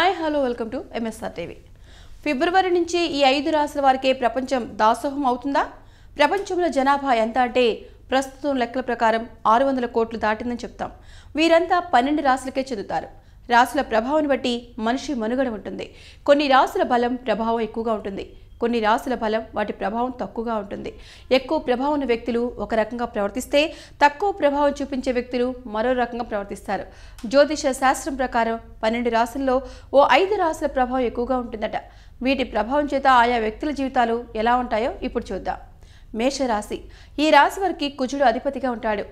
hi hello welcome to MSR TV ఫిబ్రవరి నుంచి ఈ ఐదు రాశుల వారికే ప్రపంచం దాసోహం అవుతుందా ప్రపంచంలో జనాభా ఎంత అంటే ప్రస్తుతం లెక్కల ప్రకారం ఆరు వందల కోట్లు దాటిందని చెప్తాం వీరంతా పన్నెండు రాశులకే చెందుతారు రాశుల ప్రభావాన్ని బట్టి మనిషి మనుగడ ఉంటుంది కొన్ని రాశుల బలం ప్రభావం ఎక్కువగా ఉంటుంది కొన్ని రాశుల బలం వాటి ప్రభావం తక్కువగా ఉంటుంది ఎక్కువ ప్రభావం ఉన్న వ్యక్తులు ఒక రకంగా ప్రవర్తిస్తే తక్కువ ప్రభావం చూపించే వ్యక్తులు మరో రకంగా ప్రవర్తిస్తారు జ్యోతిష శాస్త్రం ప్రకారం పన్నెండు రాశుల్లో ఓ ఐదు రాశుల ప్రభావం ఎక్కువగా ఉంటుందట వీటి ప్రభావం చేత ఆయా వ్యక్తుల జీవితాలు ఎలా ఉంటాయో ఇప్పుడు చూద్దాం మేషరాశి ఈ రాశి వారికి కుజుడు అధిపతిగా ఉంటాడు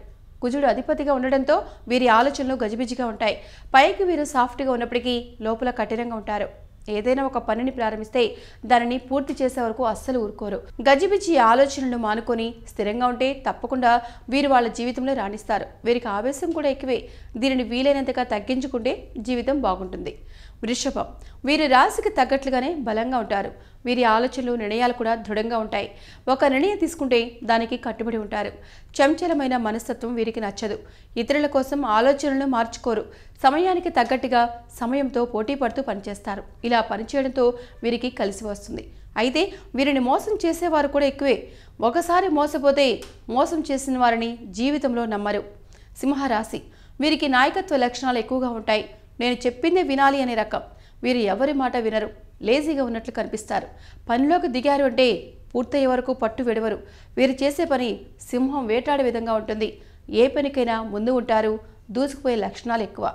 కుజుడు అధిపతిగా ఉండడంతో వీరి ఆలోచనలు గజిబిజిగా ఉంటాయి పైకి వీరు సాఫ్ట్గా ఉన్నప్పటికీ లోపల కఠినంగా ఉంటారు ఏదైనా ఒక పనిని ప్రారంభిస్తే దానిని పూర్తి చేసే వరకు అస్సలు ఊరుకోరు గజిబిజి ఆలోచనలు మానుకొని స్థిరంగా ఉంటే తప్పకుండా వీరు వాళ్ళ జీవితంలో రాణిస్తారు వీరికి ఆవేశం కూడా ఎక్కువే దీనిని వీలైనంతగా తగ్గించుకుంటే జీవితం బాగుంటుంది వృషభం వీరి రాశికి తగ్గట్లుగానే బలంగా ఉంటారు వీరి ఆలోచనలు నిర్ణయాలు కూడా దృఢంగా ఉంటాయి ఒక నిర్ణయం తీసుకుంటే దానికి కట్టుబడి ఉంటారు చంచలమైన మనస్తత్వం వీరికి నచ్చదు ఇతరుల కోసం ఆలోచనలను మార్చుకోరు సమయానికి తగ్గట్టుగా సమయంతో పోటీ పడుతూ పనిచేస్తారు ఇలా పనిచేయడంతో వీరికి కలిసి వస్తుంది అయితే వీరిని మోసం చేసేవారు కూడా ఎక్కువే ఒకసారి మోసపోతే మోసం చేసిన వారిని జీవితంలో నమ్మరు సింహరాశి వీరికి నాయకత్వ లక్షణాలు ఎక్కువగా ఉంటాయి నేను చెప్పిందే వినాలి అనే రకం వీరు ఎవరి మాట వినరు లేజీగా ఉన్నట్లు కనిపిస్తారు పనిలోకి దిగారు అంటే పూర్తయ్యే వరకు పట్టు విడవరు వీరు చేసే పని సింహం వేటాడే విధంగా ఉంటుంది ఏ పనికైనా ముందు ఉంటారు దూసుకుపోయే లక్షణాలు ఎక్కువ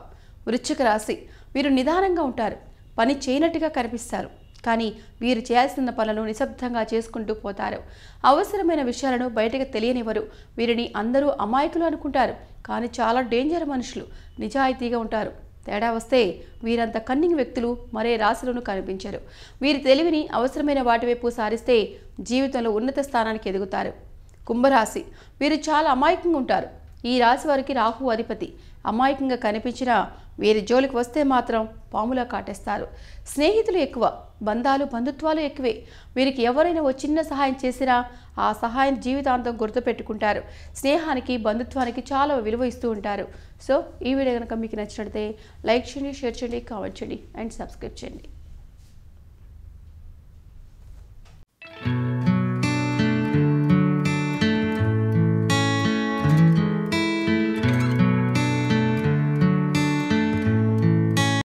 వృచ్చిక రాశి వీరు నిదానంగా ఉంటారు పని చేయనట్టుగా కనిపిస్తారు కానీ వీరు చేయాల్సిన పనులను నిశ్శబ్దంగా చేసుకుంటూ పోతారు అవసరమైన విషయాలను బయటకు తెలియనివ్వరు వీరిని అందరూ అమాయకులు అనుకుంటారు కానీ చాలా డేంజర్ మనుషులు నిజాయితీగా ఉంటారు తేడా వస్తే వీరంత కన్నింగ్ వ్యక్తులు మరే రాశిలోనూ కనిపించరు వీరి తెలివిని అవసరమైన వాటి వైపు సారిస్తే జీవితంలో ఉన్నత స్థానానికి ఎదుగుతారు కుంభరాశి వీరు చాలా అమాయకంగా ఉంటారు ఈ రాశి వారికి రాహు అధిపతి అమాయకంగా కనిపించిన వీరి జోలికి వస్తే మాత్రం పాములా కాటేస్తారు స్నేహితులు ఎక్కువ బంధాలు బంధుత్వాలు ఎక్కువే వీరికి ఎవరైనా ఓ చిన్న సహాయం చేసినా ఆ సహాయం జీవితాంతం గుర్తుపెట్టుకుంటారు స్నేహానికి బంధుత్వానికి చాలా విలువ ఇస్తూ ఉంటారు సో ఈ వీడియో కనుక మీకు నచ్చినట్లయితే లైక్ చేయండి షేర్ చేయండి కామెంట్ చేయండి అండ్ సబ్స్క్రైబ్ చేయండి